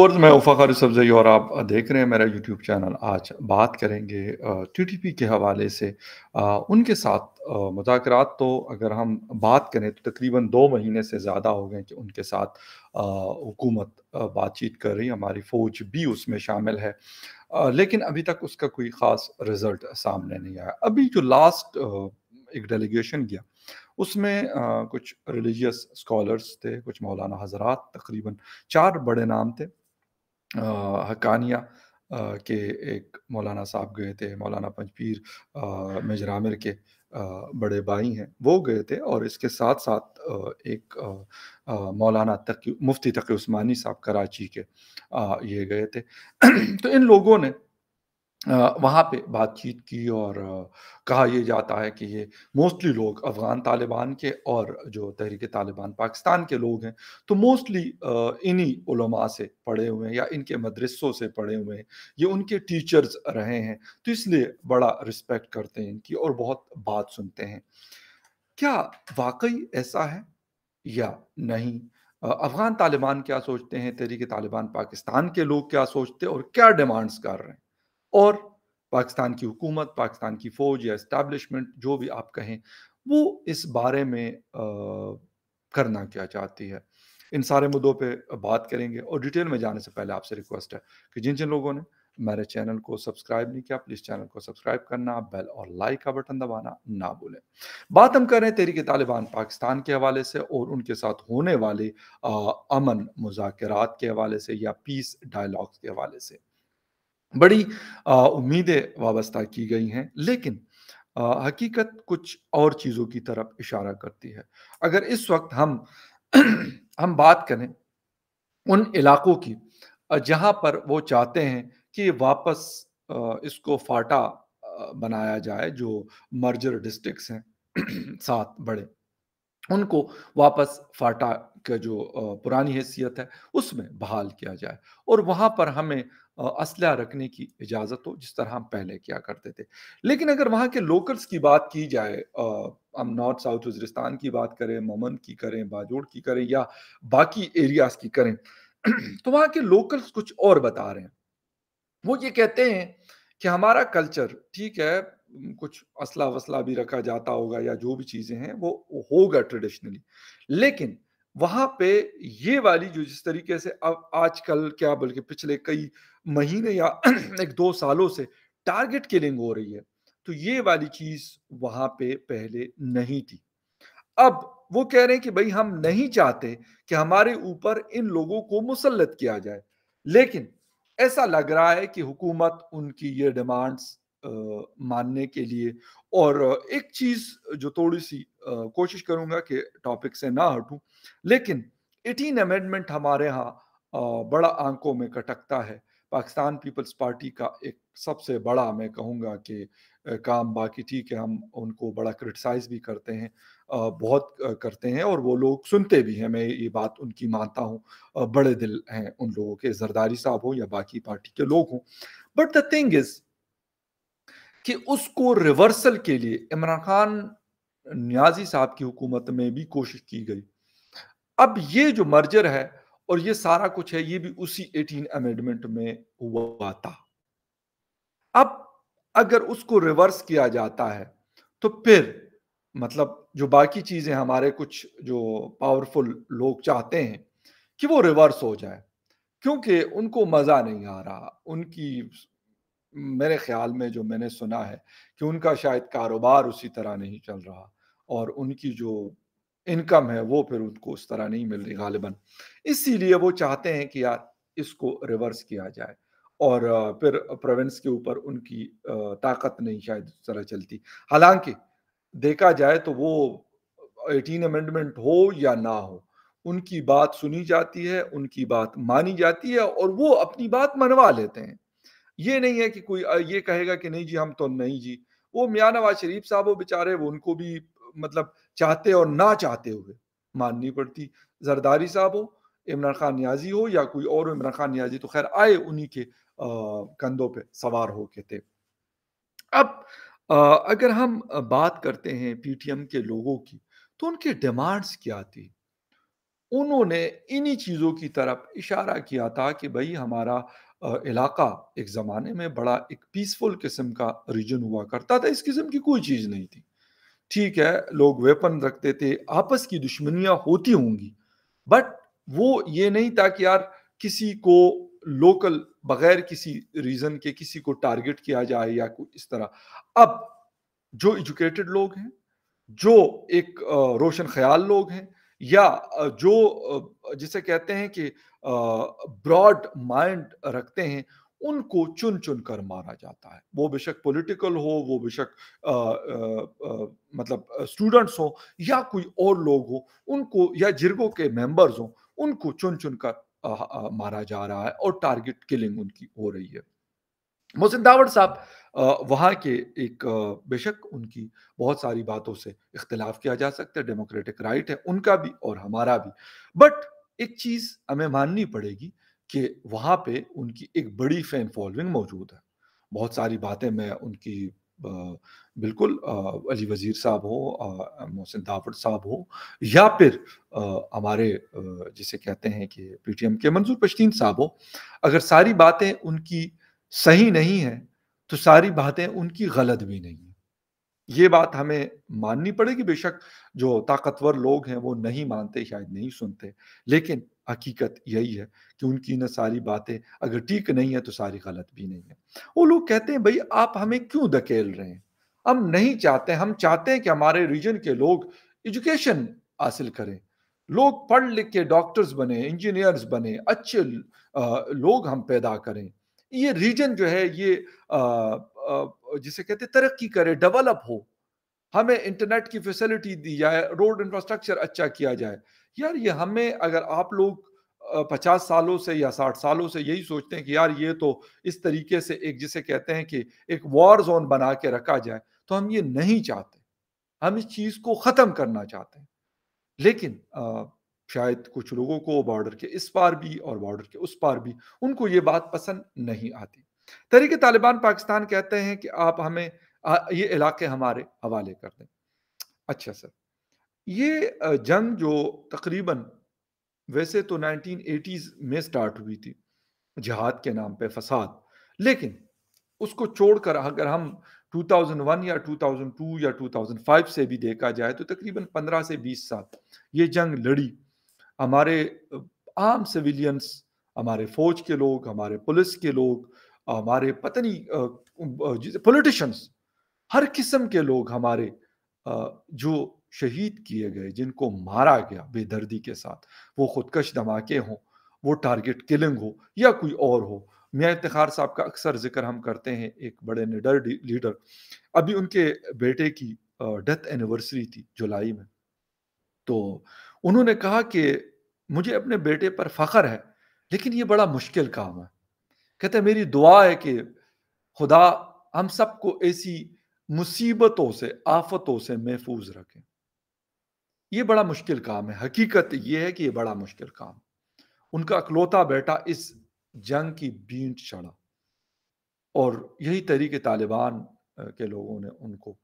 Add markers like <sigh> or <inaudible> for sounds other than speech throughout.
viewers मैं उफा सब्जी और आप देख रहे हैं मेरा यूट्यूब चैनल आज बात करेंगे टी के हवाले से उनके साथ मुजाकरात तो अगर हम बात करें तो तकरीबन दो महीने से ज़्यादा हो गए कि उनके साथ हुकूमत बातचीत कर रही हमारी फ़ौज भी उसमें शामिल है लेकिन अभी तक उसका कोई ख़ास रिज़ल्ट सामने नहीं आया अभी जो लास्ट एक डेलीगेशन गया उसमें आ, कुछ रिलीजियस स्कॉलर्स थे कुछ मौलाना हजरात तकरीबन चार बड़े नाम थे हकानिया के एक मौलाना साहब गए थे मौलाना पंचपीर मेजर आमिर के बड़े भाई हैं वो गए थे और इसके साथ साथ एक मौलाना तकी मुफ्ती तकी उस्मानी साहब कराची के ये गए थे <clears throat> तो इन लोगों ने वहाँ पे बातचीत की और कहा यह जाता है कि ये मोस्टली लोग अफ़गान तालिबान के और जो तहरीक तालिबान पाकिस्तान के लोग हैं तो मोस्टली इन्हीं उलमा से पढ़े हुए हैं या इनके मदरसों से पढ़े हुए हैं ये उनके टीचर्स रहे हैं तो इसलिए बड़ा रिस्पेक्ट करते हैं इनकी और बहुत बात सुनते हैं क्या वाकई ऐसा है या नहीं अफ़गान तालिबान क्या सोचते हैं तहरीक तालिबान पाकिस्तान के लोग क्या सोचते हैं और क्या डिमांड्स कर रहे हैं और पाकिस्तान की हुकूमत पाकिस्तान की फ़ौज या इस्टेब्लिशमेंट जो भी आप कहें वो इस बारे में आ, करना क्या चाहती है इन सारे मुद्दों पे बात करेंगे और डिटेल में जाने से पहले आपसे रिक्वेस्ट है कि जिन जिन लोगों ने मेरे चैनल को सब्सक्राइब नहीं किया प्लीज़ चैनल को सब्सक्राइब करना बेल और लाइक का बटन दबाना ना भूलें बात हम कर रहे हैं तालिबान पाकिस्तान के हवाले से और उनके साथ होने वाले आ, अमन मुजाकर के हवाले से या पीस डायलॉग्स के हवाले से बड़ी उम्मीदें वाबस्ता की गई हैं लेकिन आ, हकीकत कुछ और चीज़ों की तरफ इशारा करती है अगर इस वक्त हम <clears throat> हम बात करें उन इलाकों की जहां पर वो चाहते हैं कि वापस इसको फाटा बनाया जाए जो मर्जर डिस्ट्रिक्ट्स हैं <clears throat> सात बड़े उनको वापस फाटा का जो पुरानी हैसियत है उसमें बहाल किया जाए और वहाँ पर हमें असलह रखने की इजाज़त हो जिस तरह हम पहले किया करते थे लेकिन अगर वहाँ के लोकल्स की बात की जाए हम नॉर्थ साउथ वजरिस्तान की बात करें ममन की करें बाजोड़ की करें या बाकी एरियाज की करें तो वहाँ के लोकल्स कुछ और बता रहे हैं वो ये कहते हैं कि हमारा कल्चर ठीक है कुछ असला वसला भी रखा जाता होगा या जो भी चीजें हैं वो होगा ट्रेडिशनली लेकिन वहां पे ये वाली जो जिस तरीके से अब आजकल क्या बल्कि पिछले कई महीने या <clears throat> एक दो सालों से टारगेट किलिंग हो रही है तो ये वाली चीज वहां पे पहले नहीं थी अब वो कह रहे हैं कि भाई हम नहीं चाहते कि हमारे ऊपर इन लोगों को मुसलत किया जाए लेकिन ऐसा लग रहा है कि हुकूमत उनकी ये डिमांड्स मानने के लिए और एक चीज जो थोड़ी सी कोशिश करूंगा कि टॉपिक से ना हटूं लेकिन एटीन अमेंडमेंट हमारे यहाँ बड़ा आंकों में कटकता है पाकिस्तान पीपल्स पार्टी का एक सबसे बड़ा मैं कहूँगा कि काम बाकी ठीक है हम उनको बड़ा क्रिटिसाइज भी करते हैं बहुत करते हैं और वो लोग सुनते भी हैं मैं ये बात उनकी मानता हूँ बड़े दिल हैं उन लोगों के जरदारी साहब हों या बाकी पार्टी के लोग हों बट द थिंग इज़ कि उसको रिवर्सल के लिए इमरान खान न्याजी साहब की हुकूमत में भी कोशिश की गई अब ये जो मर्जर है और ये सारा कुछ है ये भी उसी एटीन अमेंडमेंट में हुआ था अब अगर उसको रिवर्स किया जाता है तो फिर मतलब जो बाकी चीज़ें हमारे कुछ जो पावरफुल लोग चाहते हैं कि वो रिवर्स हो जाए क्योंकि उनको मज़ा नहीं आ रहा उनकी मेरे ख्याल में जो मैंने सुना है कि उनका शायद कारोबार उसी तरह नहीं चल रहा और उनकी जो इनकम है वो फिर उनको उस तरह नहीं मिल रही गालिबा इसीलिए वो चाहते हैं कि यार इसको रिवर्स किया जाए और फिर प्रोविंस के ऊपर उनकी ताकत नहीं शायद उस तरह चलती हालांकि देखा जाए तो वो एटीन अमेंडमेंट हो या ना हो उनकी बात सुनी जाती है उनकी बात मानी जाती है और वो अपनी बात मनवा लेते हैं ये नहीं है कि कोई ये कहेगा कि नहीं जी हम तो नहीं जी वो मियाँ नवाज शरीफ साहब वो बेचारे वो उनको भी मतलब चाहते और ना चाहते हुए माननी पड़ती जरदारी साहब हो इमरान खान न्याजी हो या कोई और इमरान खान न्याजी तो खैर आए उन्हीं के कंधों पे सवार हो के थे अब अगर हम बात करते हैं पीटीएम के लोगों की तो उनके डिमांड्स क्या थी उन्होंने इन्हीं चीज़ों की तरफ इशारा किया था कि भाई हमारा इलाका एक ज़माने में बड़ा एक पीसफुल किस्म का रीजन हुआ करता था इस किस्म की कोई चीज़ नहीं थी ठीक है लोग वेपन रखते थे आपस की दुश्मनियाँ होती होंगी बट वो ये नहीं था कि यार किसी को लोकल बगैर किसी रीज़न के किसी को टारगेट किया जाए या कोई इस तरह अब जो एजुकेटेड लोग हैं जो एक रोशन ख्याल लोग हैं या जो जिसे कहते हैं कि ब्रॉड माइंड रखते हैं उनको चुन चुन कर मारा जाता है वो बेशक पॉलिटिकल हो वो बेशक मतलब स्टूडेंट्स हो या कोई और लोग हो उनको या जिरगो के मेंबर्स हो उनको चुन चुन कर आ, आ, मारा जा रहा है और टारगेट किलिंग उनकी हो रही है मोहसिन दावड़ साहब वहाँ के एक बेशक उनकी बहुत सारी बातों से इख्तलाफ किया जा सकता है डेमोक्रेटिक राइट है उनका भी और हमारा भी बट एक चीज़ हमें माननी पड़ेगी कि वहाँ पे उनकी एक बड़ी फैन फॉलोइंग मौजूद है बहुत सारी बातें मैं उनकी बिल्कुल अली वज़ीर साहब हो मोहसिन दावड़ साहब हो या फिर हमारे जिसे कहते हैं कि पीटीएम के मंजूर पश्तीन साहब हो अगर सारी बातें उनकी सही नहीं हैं तो सारी बातें उनकी गलत भी नहीं है ये बात हमें माननी पड़ेगी बेशक जो ताकतवर लोग हैं वो नहीं मानते शायद नहीं सुनते लेकिन हकीकत यही है कि उनकी न सारी बातें अगर ठीक नहीं है तो सारी गलत भी नहीं है वो लोग कहते हैं भाई आप हमें क्यों धकेल रहे हैं हम नहीं चाहते हम चाहते हैं कि हमारे रीजन के लोग एजुकेशन हासिल करें लोग पढ़ लिख के डॉक्टर्स बने इंजीनियर्स बने अच्छे लोग हम पैदा करें ये रीजन जो है ये जिसे कहते हैं तरक्की करे डेवलप हो हमें इंटरनेट की फैसिलिटी दी जाए रोड इंफ्रास्ट्रक्चर अच्छा किया जाए यार ये हमें अगर आप लोग पचास सालों से या साठ सालों से यही सोचते हैं कि यार ये तो इस तरीके से एक जिसे कहते हैं कि एक वॉर जोन बना के रखा जाए तो हम ये नहीं चाहते हम इस चीज़ को ख़त्म करना चाहते हैं लेकिन आ, शायद कुछ लोगों को बॉर्डर के इस पार भी और बॉर्डर के उस पार भी उनको ये बात पसंद नहीं आती तरीके तालिबान पाकिस्तान कहते हैं कि आप हमें ये इलाके हमारे हवाले कर दें अच्छा सर ये जंग जो तकरीबन वैसे तो 1980s में स्टार्ट हुई थी जहाद के नाम पे फसाद लेकिन उसको छोड़कर अगर हम 2001 या 2002 या 2005 से भी देखा जाए तो तकरीबन 15 से 20 साल ये जंग लड़ी हमारे आम सिविलियंस हमारे फौज के लोग हमारे पुलिस के लोग हमारे पतनी पोलिटिशंस हर किस्म के लोग हमारे जो शहीद किए गए जिनको मारा गया बेदर्दी के साथ वो खुदकश धमाके हों वो टारगेट किलिंग हो या कोई और हो मियाँ इफ्तार साहब का अक्सर जिक्र हम करते हैं एक बड़े निडर लीडर अभी उनके बेटे की डेथ एनिवर्सरी थी जुलाई में तो उन्होंने कहा कि मुझे अपने बेटे पर फ़ख्र है लेकिन ये बड़ा मुश्किल काम है कहते है, मेरी दुआ है कि खुदा हम सबको ऐसी मुसीबतों से आफतों से महफूज रखें ये बड़ा मुश्किल काम है हकीकत ये है कि ये बड़ा मुश्किल काम उनका अकलौता बेटा इस जंग की बींट चढ़ा और यही तरीके तालिबान के लोगों ने उनको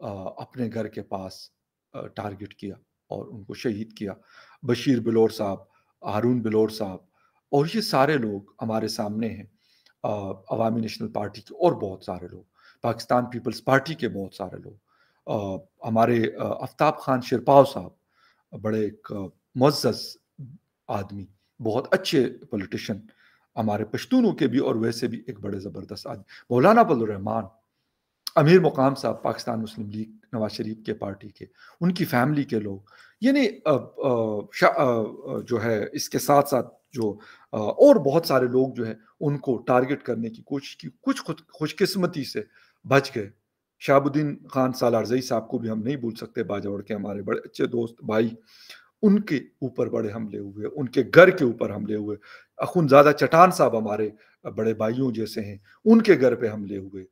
अपने घर के पास टारगेट किया और उनको शहीद किया बशीर बिलोर साहब हारून बिलोर साहब और ये सारे लोग हमारे सामने हैं अवामी नेशनल पार्टी के और बहुत सारे लोग पाकिस्तान पीपल्स पार्टी के बहुत सारे लोग हमारे आफ्ताब खान शिरपाव साहब बड़े एक मज्ज़ आदमी बहुत अच्छे पोलिटिशन हमारे पश्तूनों के भी और वैसे भी एक बड़े ज़बरदस्त आदमी मौलाना बलरहमान अमीर मुकाम साहब पाकिस्तान मुस्लिम लीग नवाज शरीफ के पार्टी के उनकी फैमिली के लोग यानी जो है इसके साथ साथ जो और बहुत सारे लोग जो है उनको टारगेट करने की कोशिश की कुछ खुद खुशकस्मती से बच गए शाहबुद्दीन खान सालारजई साहब को भी हम नहीं भूल सकते बाजौड़ के हमारे बड़े अच्छे दोस्त भाई उनके ऊपर बड़े हमले हुए उनके घर के ऊपर हमले हुए अखुनजादा चटान साहब हमारे बड़े भाइयों जैसे हैं उनके घर पे हमले हुए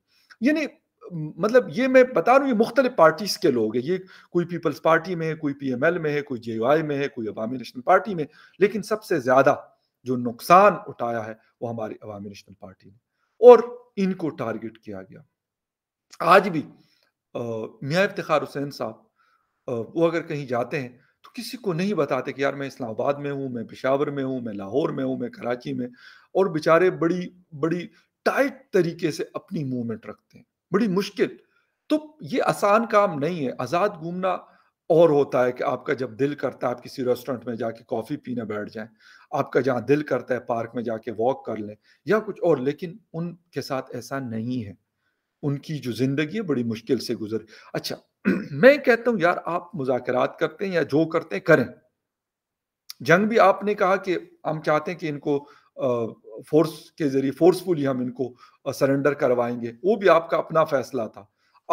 यानी मतलब ये मैं बता रहा हूँ ये मुख्तलिफ पार्टीज के लोग हैं ये कोई पीपल्स पार्टी में है कोई पी एम एल में है कोई जे आई में है कोई अवामी नेशनल पार्टी में लेकिन सबसे ज़्यादा जो नुकसान उठाया है वो हमारी अवामी नेशनल पार्टी ने और इनको टारगेट किया गया आज भी मियाँ इफ्तार हुसैन साहब वो अगर कहीं जाते हैं तो किसी को नहीं बताते कि यार मैं इस्लामाबाद में हूँ मैं पेशावर में हूँ मैं लाहौर में हूँ मैं कराची में और बेचारे बड़ी बड़ी टाइट तरीके से अपनी मूवमेंट रखते हैं बड़ी मुश्किल तो ये आसान काम नहीं है आज़ाद घूमना और होता है कि आपका जब दिल करता है आप किसी रेस्टोरेंट में जाके कॉफ़ी पीने बैठ जाएं आपका जहाँ दिल करता है पार्क में जाके वॉक कर लें या कुछ और लेकिन उनके साथ ऐसा नहीं है उनकी जो ज़िंदगी है बड़ी मुश्किल से गुजर अच्छा <clears throat> मैं कहता हूँ यार आप मुजात करते हैं या जो करते हैं करें जंग भी आपने कहा कि हम चाहते हैं कि इनको फोर्स के जरिए फोर्सफुली हम इनको सरेंडर करवाएंगे वो भी आपका अपना फैसला था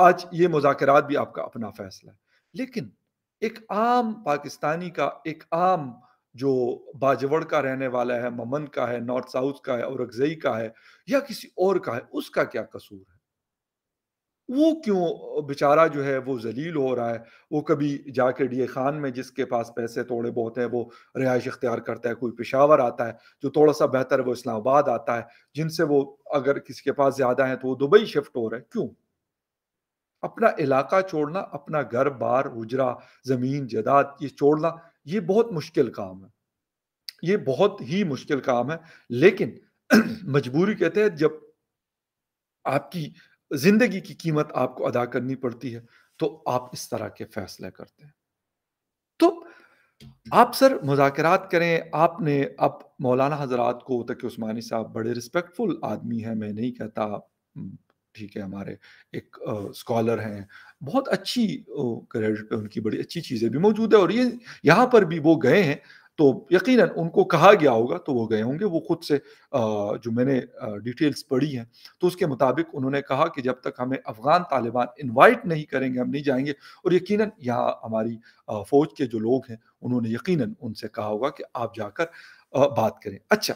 आज ये मुजाकर भी आपका अपना फैसला है लेकिन एक आम पाकिस्तानी का एक आम जो बाजवड़ का रहने वाला है ममन का है नॉर्थ साउथ का है अगजई का है या किसी और का है उसका क्या कसूर है वो क्यों बेचारा जो है वो जलील हो रहा है वो कभी जाके डी खान में जिसके पास पैसे थोड़े बहुत हैं वो रिहाइश इख्तियार करता है कोई पेशावर आता है जो थोड़ा सा बेहतर है वो इस्लामाबाद आता है जिनसे वो अगर किसी के पास ज़्यादा है तो वो दुबई शिफ्ट हो रहा है क्यों अपना इलाका छोड़ना अपना घर बार उजरा ज़मीन जदाद ये छोड़ना ये बहुत मुश्किल काम है ये बहुत ही मुश्किल काम है लेकिन <clears throat> मजबूरी के तहत जब आपकी जिंदगी की कीमत आपको अदा करनी पड़ती है तो आप इस तरह के फैसले करते हैं तो आप सर मुजाकरात करें आपने अब मौलाना हजरात को तक उस्मानी साहब बड़े रिस्पेक्टफुल आदमी हैं मैं नहीं कहता ठीक है हमारे एक स्कॉलर हैं बहुत अच्छी क्रेडिट पे उनकी बड़ी अच्छी चीज़ें भी मौजूद है और ये यहाँ पर भी वो गए हैं तो यकीनन उनको कहा गया होगा तो वो गए होंगे वो खुद से जो मैंने डिटेल्स पढ़ी हैं तो उसके मुताबिक उन्होंने कहा कि जब तक हमें अफ़गान तालिबान इनवाइट नहीं करेंगे हम नहीं जाएंगे और यकीनन यहाँ हमारी फ़ौज के जो लोग हैं उन्होंने यकीनन उनसे कहा होगा कि आप जाकर बात करें अच्छा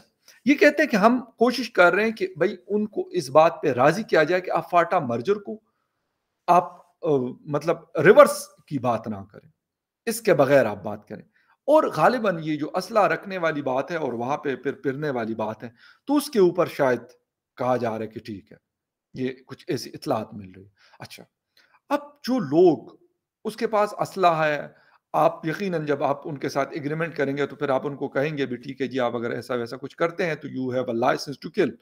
ये कहते हैं कि हम कोशिश कर रहे हैं कि भाई उनको इस बात पर राज़ी किया जाए कि आप फाटा मर्जर को आप मतलब रिवर्स की बात ना करें इसके बगैर आप बात करें और गालिबा ये जो असला रखने वाली बात है और वहां पे फिर फिरने वाली बात है तो उसके ऊपर शायद कहा जा रहा है कि ठीक है ये कुछ ऐसी इतलात मिल रही है अच्छा अब जो लोग उसके पास असला है आप यकीनन जब आप उनके साथ एग्रीमेंट करेंगे तो फिर आप उनको कहेंगे भी ठीक है जी आप अगर ऐसा वैसा कुछ करते हैं तो you have a licence to kill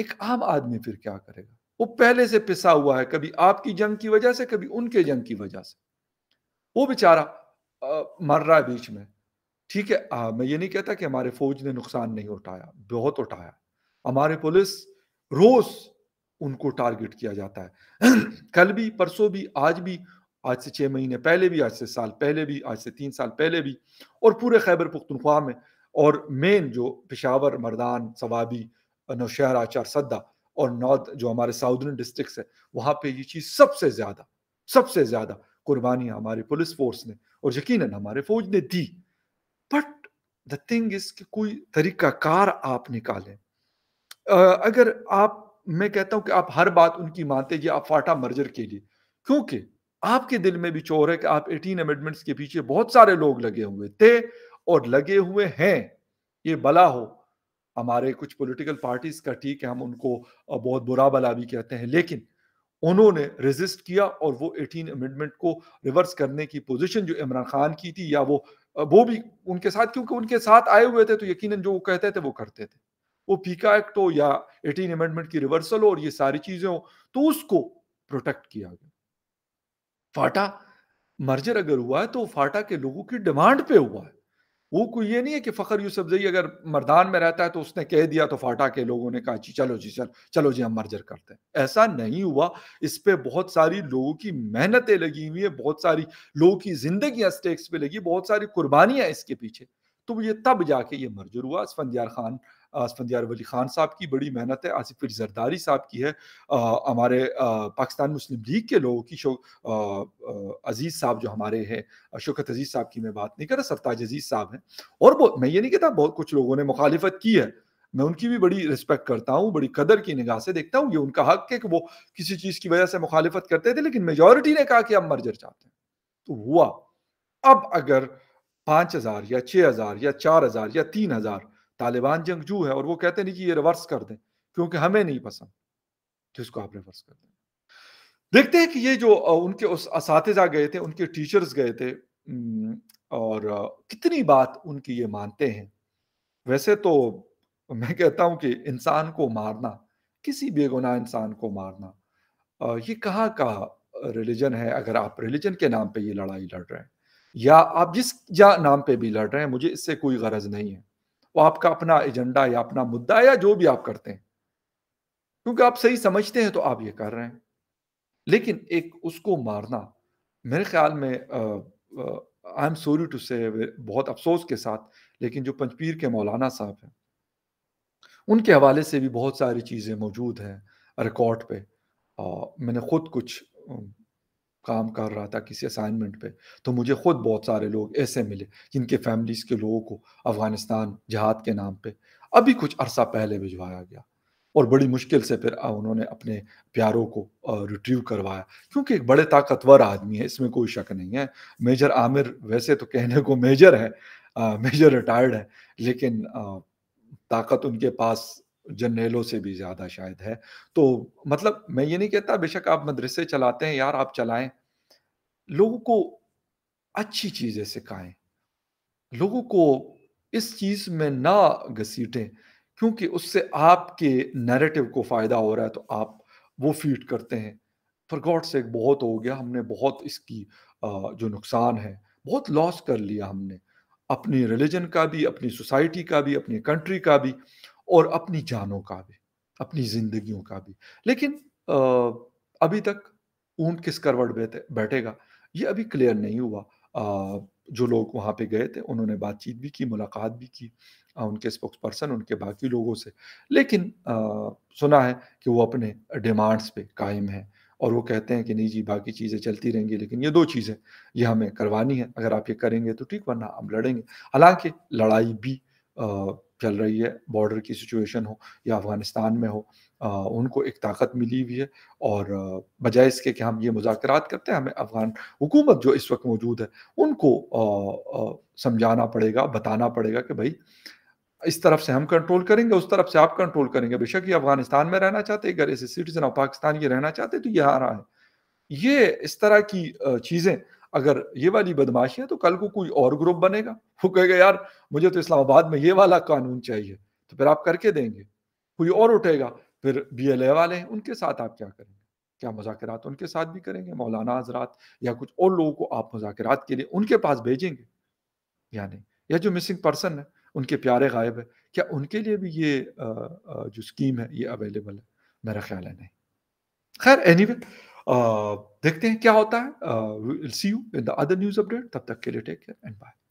एक आम आदमी फिर क्या करेगा वो पहले से पिसा हुआ है कभी आपकी जंग की वजह से कभी उनके जंग की वजह से वो बेचारा मर रहा है बीच में ठीक है आ, मैं ये नहीं कहता कि हमारे फौज ने नुकसान नहीं उठाया बहुत उठाया हमारे पुलिस रोज उनको टारगेट किया जाता है <clears throat> कल भी परसों भी आज भी आज से छह महीने पहले भी आज से साल पहले भी आज से तीन साल पहले भी और पूरे खैबर पुख्तनख्वा में और मेन जो पिशावर मरदान सवाबी नौशहर आचार सद्दा और नॉर्थ जो हमारे साउदर्न डिस्ट्रिक्ट है वहाँ पे ये चीज़ सबसे ज़्यादा सबसे ज़्यादा कुर्बानी हमारी पुलिस फोर्स ने और यकीन हमारे फौज ने दी बट द थिंग इज कि कोई कार आप निकालें अगर आप मैं कहता हूं कि आप हर बात उनकी मानते जी आप फाटा मर्जर के लिए क्योंकि आपके दिल में भी चोर है कि आप 18 अमेंडमेंट्स के पीछे बहुत सारे लोग लगे हुए थे और लगे हुए हैं ये भला हो हमारे कुछ पॉलिटिकल पार्टीज का ठीक है हम उनको बहुत बुरा भला भी कहते हैं लेकिन उन्होंने रेजिस्ट किया और वो एटीन अमेंडमेंट को रिवर्स करने की पोजीशन जो इमरान खान की थी या वो वो भी उनके साथ क्योंकि उनके साथ आए हुए थे तो यकीनन जो वो कहते थे वो करते थे वो पीका एक्ट हो या एटीन अमेंडमेंट की रिवर्सल हो और ये सारी चीजें हो तो उसको प्रोटेक्ट किया गया फाटा मर्जर अगर हुआ है तो फाटा के लोगों की डिमांड पे हुआ है वो कोई ये नहीं है कि फखर यूसुफ जई अगर मरदान में रहता है तो उसने कह दिया तो फाटा के लोगों ने कहा जी चलो जी सर चलो जी हम मर्जर करते हैं ऐसा नहीं हुआ इस पर बहुत सारी लोगों की मेहनतें लगी हुई है बहुत सारी लोगों की जिंदगी स्टेक्स पे लगी बहुत सारी कुर्बानियां इसके पीछे तो ये तब जाके ये मर्जर हुआ स्फंदियार खान असफंदियार वली खान साहब की बड़ी मेहनत है आसिफ अली जरदारी साहब की है हमारे पाकिस्तान मुस्लिम लीग के लोगों की शो अजीज़ साहब जो हमारे हैं शोकत अजीज़ साहब की मैं बात नहीं कर रहा सरताज अजीज़ साहब हैं और मैं ये नहीं कहता बहुत कुछ लोगों ने मुखालफत की है मैं उनकी भी बड़ी रिस्पेक्ट करता हूँ बड़ी कदर की निगाह से देखता हूँ ये उनका हक है कि वो किसी चीज़ की वजह से मुखालफत करते थे लेकिन मेजोरिटी ने कहा कि हम मर्जर चाहते हैं तो हुआ अब अगर पाँच हज़ार या छः हज़ार या चार हज़ार या तीन हज़ार तालिबान जंगजू है और वो कहते नहीं कि ये रिवर्स कर दें क्योंकि हमें नहीं पसंद कि उसको आप रिवर्स कर दें देखते हैं कि ये जो उनके उस इस गए थे उनके टीचर्स गए थे और कितनी बात उनकी ये मानते हैं वैसे तो मैं कहता हूं कि इंसान को मारना किसी बेगुनाह इंसान को मारना ये कहाँ का रिलीजन है अगर आप रिलीजन के नाम पे ये लड़ाई लड़ रहे हैं या आप जिस या नाम पे भी लड़ रहे हैं मुझे इससे कोई गरज नहीं है वो आपका अपना एजेंडा या अपना मुद्दा या जो भी आप करते हैं क्योंकि आप सही समझते हैं तो आप ये कर रहे हैं लेकिन एक उसको मारना मेरे ख्याल में आई एम सॉरी टू से बहुत अफसोस के साथ लेकिन जो पंचपीर के मौलाना साहब हैं उनके हवाले से भी बहुत सारी चीज़ें मौजूद हैं रिकॉर्ड पे आ, मैंने खुद कुछ काम कर रहा था किसी असाइनमेंट पे तो मुझे ख़ुद बहुत सारे लोग ऐसे मिले जिनके फैमिलीज़ के लोगों को अफ़गानिस्तान जहाद के नाम पे अभी कुछ अरसा पहले भिजवाया गया और बड़ी मुश्किल से फिर उन्होंने अपने प्यारों को रिट्रीव करवाया क्योंकि एक बड़े ताकतवर आदमी है इसमें कोई शक नहीं है मेजर आमिर वैसे तो कहने को मेजर है आ, मेजर रिटायर्ड है लेकिन आ, ताकत उनके पास जर्नेलों से भी ज़्यादा शायद है तो मतलब मैं ये नहीं कहता बेशक आप मदरसे चलाते हैं यार आप चलाएं लोगों को अच्छी चीज़ें सिखाएं लोगों को इस चीज़ में ना घसीटें क्योंकि उससे आपके नैरेटिव को फ़ायदा हो रहा है तो आप वो फीड करते हैं फॉर गॉड से बहुत हो गया हमने बहुत इसकी जो नुकसान है बहुत लॉस कर लिया हमने अपनी रिलीजन का भी अपनी सोसाइटी का भी अपनी कंट्री का भी और अपनी जानों का भी अपनी जिंदगियों का भी लेकिन आ, अभी तक ऊंट किस करवट बैठे बैठेगा ये अभी क्लियर नहीं हुआ आ, जो लोग वहाँ पे गए थे उन्होंने बातचीत भी की मुलाकात भी की आ, उनके स्पोक्स पर्सन उनके बाकी लोगों से लेकिन आ, सुना है कि वो अपने डिमांड्स पे कायम हैं और वो कहते हैं कि नहीं जी बाकी चीज़ें चलती रहेंगी लेकिन ये दो चीज़ें ये हमें करवानी है अगर आप ये करेंगे तो ठीक वरना हम लड़ेंगे हालांकि लड़ाई भी चल रही है बॉर्डर की सिचुएशन हो या अफगानिस्तान में हो आ, उनको एक ताकत मिली हुई है और बजाय इसके कि हम ये मुजाकरात करते हैं हमें अफगान हुकूमत जो इस वक्त मौजूद है उनको समझाना पड़ेगा बताना पड़ेगा कि भाई इस तरफ से हम कंट्रोल करेंगे उस तरफ से आप कंट्रोल करेंगे बेशक ये अफगानिस्तान में रहना चाहते अगर ऐसे सिटीजन ऑफ पाकिस्तान ये रहना चाहते तो ये आ रहा है ये इस तरह की चीज़ें अगर ये वाली बदमाशी है तो कल को कोई और ग्रुप बनेगा वो कहेगा यार मुझे तो इस्लामाबाद में ये वाला कानून चाहिए तो फिर आप करके देंगे कोई और उठेगा फिर बी एल ए वाले हैं उनके साथ आप क्या करेंगे क्या मुजात उनके साथ भी करेंगे मौलाना हजरात या कुछ और लोगों को आप मुजात के लिए उनके पास भेजेंगे या नहीं या जो मिसिंग पर्सन है उनके प्यारे गायब है क्या उनके लिए भी ये जो स्कीम है ये अवेलेबल है मेरा ख्याल है नहीं खैर एनी anyway, देखते हैं क्या होता है see you in the other news update तब तक के लिए टेक केयर एंड बाय